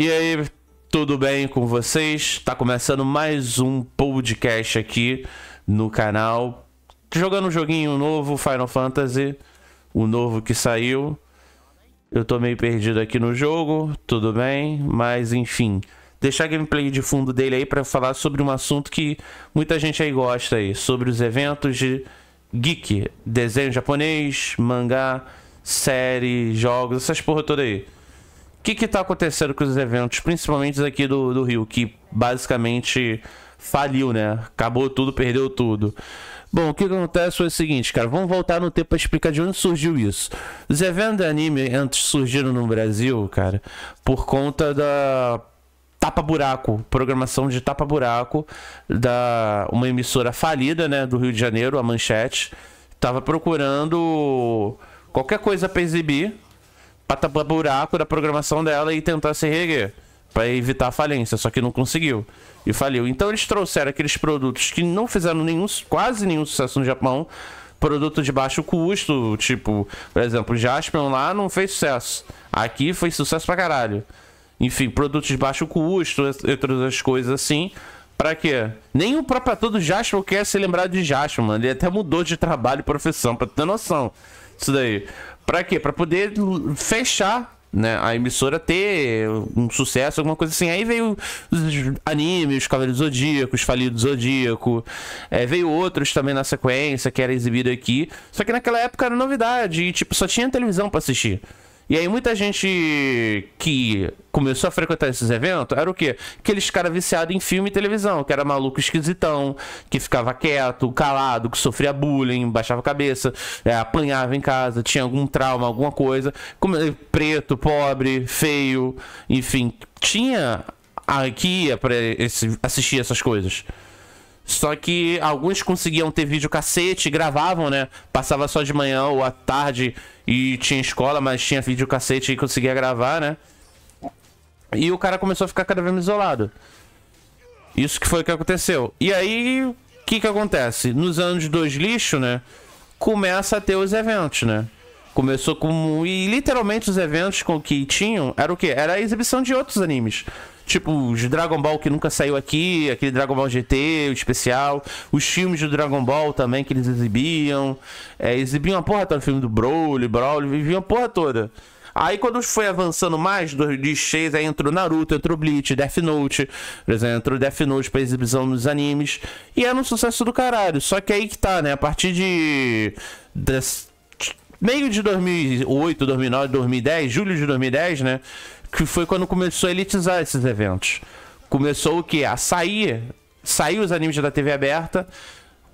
E aí, tudo bem com vocês? Tá começando mais um podcast aqui no canal. Jogando um joguinho novo, Final Fantasy, o novo que saiu. Eu tô meio perdido aqui no jogo, tudo bem, mas enfim. Deixar a gameplay de fundo dele aí para falar sobre um assunto que muita gente aí gosta aí, sobre os eventos de geek, desenho japonês, mangá, série, jogos, essas porra toda aí que que tá acontecendo com os eventos, principalmente aqui do, do Rio, que basicamente faliu, né? Acabou tudo, perdeu tudo. Bom, o que acontece foi é o seguinte, cara, vamos voltar no tempo para explicar de onde surgiu isso. Os eventos de anime antes surgiram no Brasil, cara, por conta da tapa-buraco, programação de tapa-buraco da uma emissora falida, né, do Rio de Janeiro, a Manchete, tava procurando qualquer coisa para exibir para tapar buraco da programação dela e tentar se reger para evitar a falência, só que não conseguiu. E faliu. Então eles trouxeram aqueles produtos que não fizeram nenhum, quase nenhum sucesso no Japão. Produto de baixo custo, tipo, por exemplo, Jaspion lá não fez sucesso. Aqui foi sucesso pra caralho. Enfim, produtos de baixo custo, entre outras coisas assim Pra quê? Nem o próprio ator do Jasper quer ser lembrado de Jasper, mano. Ele até mudou de trabalho e profissão, pra ter noção disso daí. Pra quê? Pra poder fechar né? A emissora ter um sucesso, alguma coisa assim. Aí veio os animes, Cavaleiros Zodíacos, Falido Zodíaco, é, veio outros também na sequência que era exibido aqui. Só que naquela época era novidade e, tipo, só tinha televisão para assistir. E aí muita gente que começou a frequentar esses eventos era o quê? Aqueles caras viciados em filme e televisão, que era maluco esquisitão, que ficava quieto, calado, que sofria bullying, baixava a cabeça, é, apanhava em casa, tinha algum trauma, alguma coisa. Como, eh, preto, pobre, feio, enfim. Tinha aqui ah, para assistir essas coisas. Só que alguns conseguiam ter vídeo cassete, gravavam, né? Passava só de manhã ou à tarde e tinha escola, mas tinha vídeo cassete e conseguia gravar, né? E o cara começou a ficar cada vez mais isolado. Isso que foi o que aconteceu. E aí, o que que acontece? Nos anos dois lixo, né? Começa a ter os eventos, né? Começou com... E literalmente os eventos com que tinham... Era o quê? Era a exibição de outros animes. Tipo, os Dragon Ball que nunca saiu aqui, aquele Dragon Ball GT, o especial, os filmes do Dragon Ball também que eles exibiam. É, exibiam a porra toda, o filme do Broly, Broly, viviam a porra toda. Aí quando foi avançando mais, 2006, aí entrou Naruto, entrou Bleach, Death Note, por exemplo, entrou Death Note pra exibição nos animes, e era um sucesso do caralho. Só que aí que tá, né? A partir de. Des... Meio de 2008, 2009, 2010, julho de 2010, né? que foi quando começou a elitizar esses eventos. Começou o quê? A sair, sair os animes da TV aberta,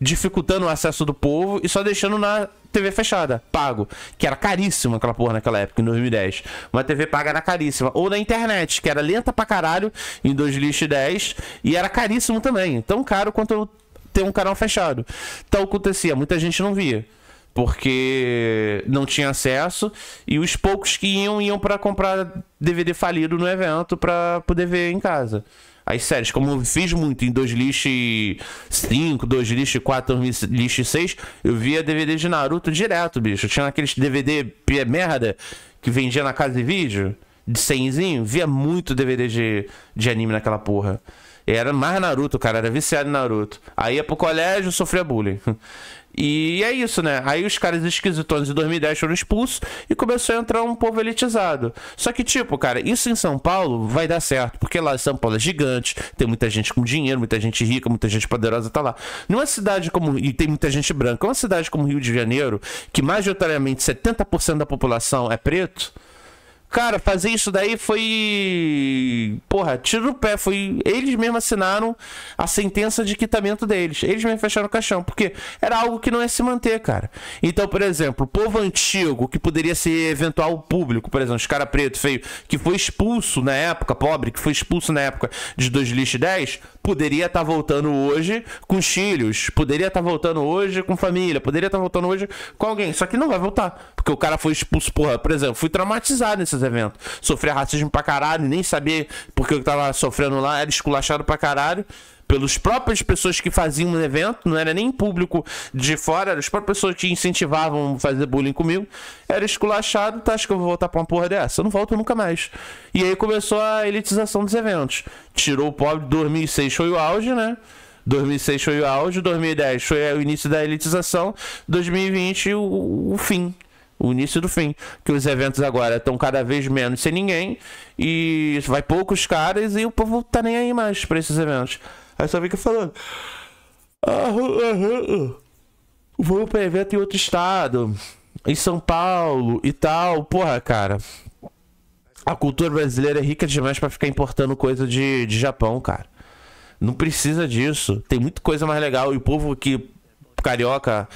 dificultando o acesso do povo e só deixando na TV fechada, pago, que era caríssimo aquela porra naquela época, em 2010. Uma TV paga era caríssima. Ou na internet, que era lenta pra caralho em 2010 e era caríssimo também. Tão caro quanto ter um canal fechado. Então acontecia, muita gente não via porque não tinha acesso e os poucos que iam iam para comprar DVD falido no evento para poder ver em casa. As séries, como eu fiz muito em 2 lixe 6, eu via DVD de Naruto direto, bicho. Tinha aqueles DVD merda que vendia na casa de vídeo, de 100zinho. Via muito DVD de, de anime naquela porra. Era mais Naruto, cara. Era viciado em Naruto. Aí ia pro colégio, sofria bullying. E é isso, né? Aí os caras esquisitões de 2010 foram expulsos e começou a entrar um povo elitizado. Só que, tipo, cara, isso em São Paulo vai dar certo, porque lá São Paulo é gigante, tem muita gente com dinheiro, muita gente rica, muita gente poderosa tá lá. Numa cidade como. E tem muita gente branca. Uma cidade como Rio de Janeiro, que majoritariamente 70% da população é preto Cara, fazer isso daí foi. Porra, tiro no pé. Foi. Eles mesmos assinaram a sentença de quitamento deles. Eles mesmos fecharam o caixão. Porque era algo que não ia se manter, cara. Então, por exemplo, o povo antigo, que poderia ser eventual público, por exemplo, os cara preto, feio, que foi expulso na época, pobre, que foi expulso na época de 2010 poderia estar tá voltando hoje com os filhos, poderia estar tá voltando hoje com família, poderia estar tá voltando hoje com alguém. Só que não vai voltar, porque o cara foi expulso, porra, por exemplo, fui traumatizado nesses eventos. Sofri racismo pra caralho, nem sabia porque eu tava sofrendo lá, era esculachado pra caralho pelos próprias pessoas que faziam o evento, não era nem público de fora, eram as próprias pessoas que incentivavam fazer bullying comigo. Era esculachado, tá, acho que eu vou voltar pra uma porra dessa. Eu não volto nunca mais. E aí começou a elitização dos eventos. Tirou o pobre, 2006 foi o auge, né? 2006 foi o auge, 2010 foi o início da elitização, 2020 o, o fim, o início do fim. Que os eventos agora estão cada vez menos sem ninguém e vai poucos caras e o povo tá nem aí mais para esses eventos. Aí só fica falando. Ah, para ah, ah, pra evento em outro estado. Em São Paulo e tal. Porra, cara. A cultura brasileira é rica demais para ficar importando coisa de, de Japão, cara. Não precisa disso. Tem muita coisa mais legal. E o povo que carioca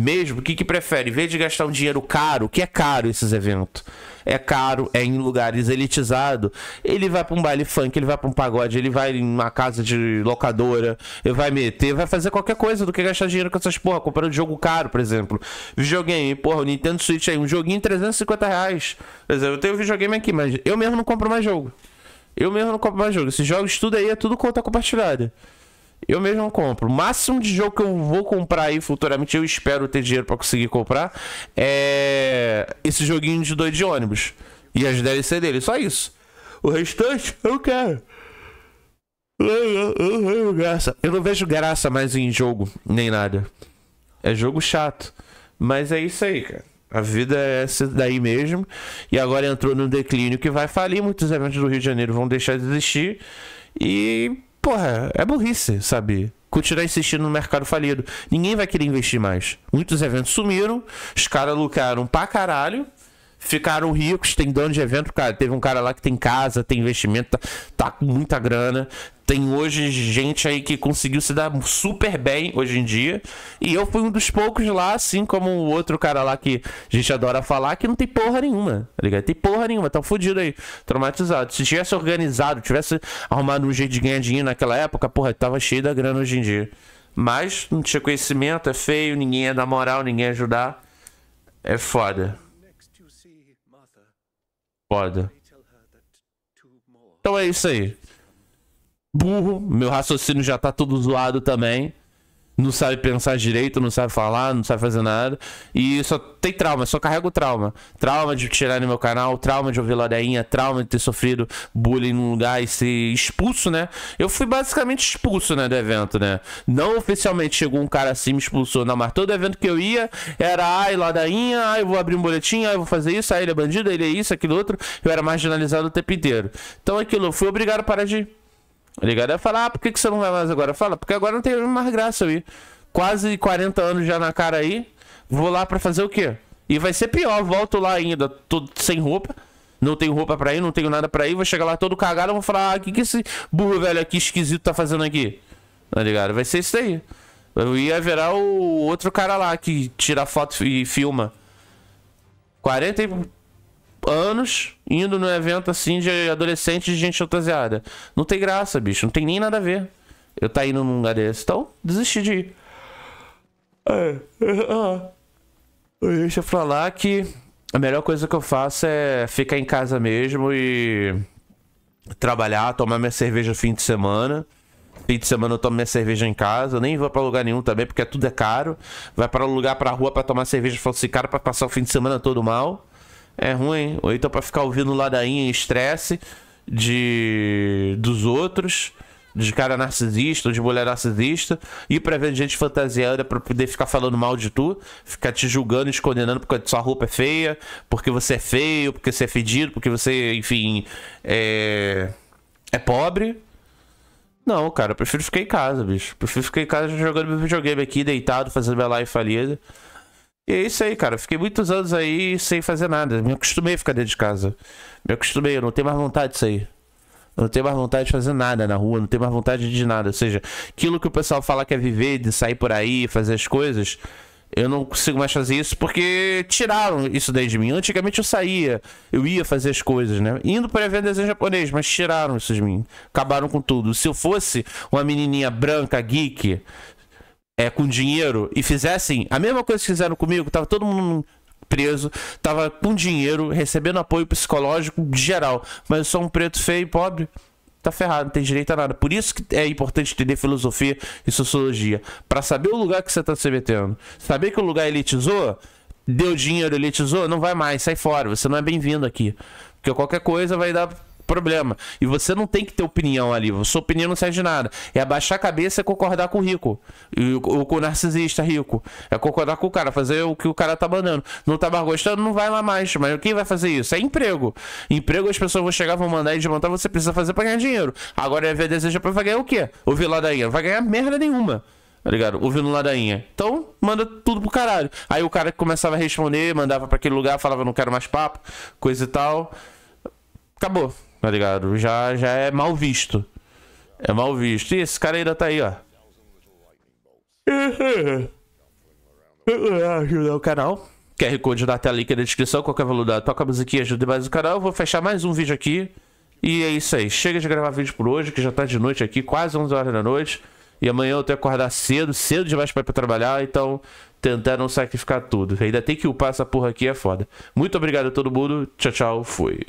mesmo, o que, que prefere? Em vez de gastar um dinheiro caro, que é caro esses eventos, é caro, é em lugares elitizados, ele vai pra um baile funk, ele vai pra um pagode, ele vai em uma casa de locadora, ele vai meter, vai fazer qualquer coisa do que gastar dinheiro com essas porra, comprando jogo caro, por exemplo. Videogame, porra, o Nintendo Switch aí, um joguinho 350 reais. Por exemplo, eu tenho videogame aqui, mas eu mesmo não compro mais jogo. Eu mesmo não compro mais jogo. Esses jogos, tudo aí é tudo conta compartilhada. Eu mesmo compro. O máximo de jogo que eu vou comprar aí futuramente, eu espero ter dinheiro para conseguir comprar, é esse joguinho de doido de ônibus. E as DLC dele, só isso. O restante, eu quero. Eu, graça. eu não vejo graça mais em jogo, nem nada. É jogo chato. Mas é isso aí, cara. A vida é essa daí mesmo. E agora entrou num declínio que vai falir. Muitos eventos do Rio de Janeiro vão deixar de existir. E porra, é burrice, sabe? Continuar insistindo no mercado falido. Ninguém vai querer investir mais. Muitos eventos sumiram, os caras lucraram pra caralho ficaram ricos, tem dono de evento, cara. Teve um cara lá que tem casa, tem investimento, tá, tá com muita grana. Tem hoje gente aí que conseguiu se dar super bem hoje em dia. E eu fui um dos poucos lá, assim como o outro cara lá que a gente adora falar, que não tem porra nenhuma, tá ligado? Tem porra nenhuma, tá fudido aí, traumatizado. Se tivesse organizado, tivesse arrumado um jeito de ganhar dinheiro naquela época, porra, tava cheio da grana hoje em dia. Mas não tinha conhecimento, é feio, ninguém ia é dar moral, ninguém ia é ajudar. É foda. Foda. Então é isso aí. Burro, meu raciocínio já tá todo zoado também não sabe pensar direito, não sabe falar, não sabe fazer nada. E só tem trauma, só carrega o trauma. Trauma de tirar no meu canal, trauma de ouvir ladainha, trauma de ter sofrido bullying num lugar e ser expulso, né? Eu fui basicamente expulso, né, do evento, né? Não oficialmente chegou um cara assim me expulsou, não, mas todo evento que eu ia era, ai, ladainha, ai, eu vou abrir um boletim, ai, eu vou fazer isso, ai, ele é bandido, ele é isso, aquilo outro. Eu era marginalizado o tempo inteiro. Então aquilo, eu fui obrigado a parar de ir. Ligado? Eu falar, ah, por que, que você não vai mais agora? Fala, porque agora não tem mais graça eu ir. Quase 40 anos já na cara aí. Vou lá pra fazer o quê? E vai ser pior, volto lá ainda, todo sem roupa. Não tenho roupa pra ir, não tenho nada pra ir. Vou chegar lá todo cagado, vou falar, ah, o que, que esse burro velho aqui esquisito tá fazendo aqui? Tá ligado? Vai ser isso daí. Eu ia virar o outro cara lá que tira foto e filma. 40 e anos indo no evento assim de adolescente de gente fantasiada. Não tem graça, bicho. Não tem nem nada a ver. Eu tá indo num lugar desse. Então, desisti de ir. É. é ah. Deixa eu falar que a melhor coisa que eu faço é ficar em casa mesmo e trabalhar, tomar minha cerveja fim de semana. Fim de semana eu tomo minha cerveja em casa, eu nem vou para lugar nenhum também, porque tudo é caro. Vai para um lugar para rua para tomar cerveja falsificada assim, para passar o fim de semana todo mal é ruim. Ou então para ficar ouvindo ladainha e estresse de dos outros, de cara narcisista, de mulher narcisista, e para ver gente fantasiada para poder ficar falando mal de tu, ficar te julgando, te condenando porque sua roupa é feia, porque você é feio, porque você é fedido, porque você, enfim, é, é pobre. Não, cara, eu prefiro ficar em casa, bicho. Prefiro ficar em casa jogando meu videogame aqui, deitado, fazendo minha live falida. E é isso aí, cara. Fiquei muitos anos aí sem fazer nada. Me acostumei a ficar dentro de casa. Me acostumei, eu não tenho mais vontade disso aí. Eu não tenho mais vontade de fazer nada na rua, não tenho mais vontade de nada. Ou seja, aquilo que o pessoal fala que é viver, de sair por aí, fazer as coisas, eu não consigo mais fazer isso porque tiraram isso daí de mim. Antigamente eu saía, eu ia fazer as coisas, né? Indo para ver desenho japonês, mas tiraram isso de mim. Acabaram com tudo. Se eu fosse uma menininha branca, geek, é, com dinheiro e fizessem a mesma coisa que fizeram comigo, tava todo mundo preso, tava com dinheiro, recebendo apoio psicológico de geral, mas eu sou um preto feio e pobre, tá ferrado, não tem direito a nada. Por isso que é importante entender filosofia e sociologia, para saber o lugar que você tá se metendo. Saber que o lugar elitizou, deu dinheiro, elitizou, não vai mais, sai fora, você não é bem-vindo aqui. Porque qualquer coisa vai dar problema. E você não tem que ter opinião ali. Sua opinião não serve de nada. É abaixar a cabeça e concordar com o rico. E, ou com o narcisista rico. É concordar com o cara, fazer o que o cara tá mandando. Não tá mais gostando, não vai lá mais. Mas quem vai fazer isso? É emprego. Emprego as pessoas vão chegar, vão mandar e desmontar, você precisa fazer pra ganhar dinheiro. Agora é ver deseja pra ganhar o quê? Ouvir ladainha. vai ganhar merda nenhuma tá ligado? Ouvindo ladainha. Então, manda tudo pro caralho. Aí o cara começava a responder, mandava para aquele lugar, falava não quero mais papo, coisa e tal. Acabou. Tá ligado? Já, já é mal visto. É mal visto. E esse cara ainda tá aí, ó. Ajudar o canal. QR Code na tela, link na descrição. Qualquer valor da toca a musiquinha, ajuda mais o canal. Eu vou fechar mais um vídeo aqui. E é isso aí. Chega de gravar vídeo por hoje, que já tá de noite aqui, quase 11 horas da noite. E amanhã eu tenho que acordar cedo, cedo demais pra ir pra trabalhar. Então, tentar não sacrificar tudo. Ainda tem que upar essa porra aqui, é foda. Muito obrigado a todo mundo. Tchau, tchau. Fui.